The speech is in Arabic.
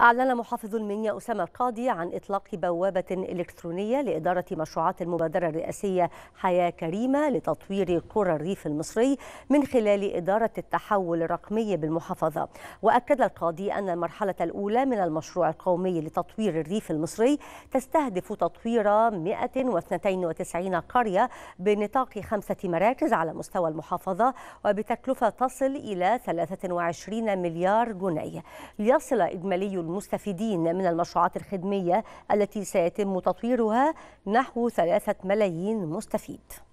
أعلن محافظ المنيا أسامة القاضي عن إطلاق بوابة إلكترونية لإدارة مشروعات المبادرة الرئاسية حياة كريمة لتطوير قرى الريف المصري من خلال إدارة التحول الرقمي بالمحافظة وأكد القاضي أن المرحلة الأولى من المشروع القومي لتطوير الريف المصري تستهدف تطوير 192 قرية بنطاق خمسة مراكز على مستوى المحافظة وبتكلفة تصل إلى 23 مليار جنيه ليصل إجمالي المستفيدين من المشروعات الخدمية التي سيتم تطويرها نحو ثلاثة ملايين مستفيد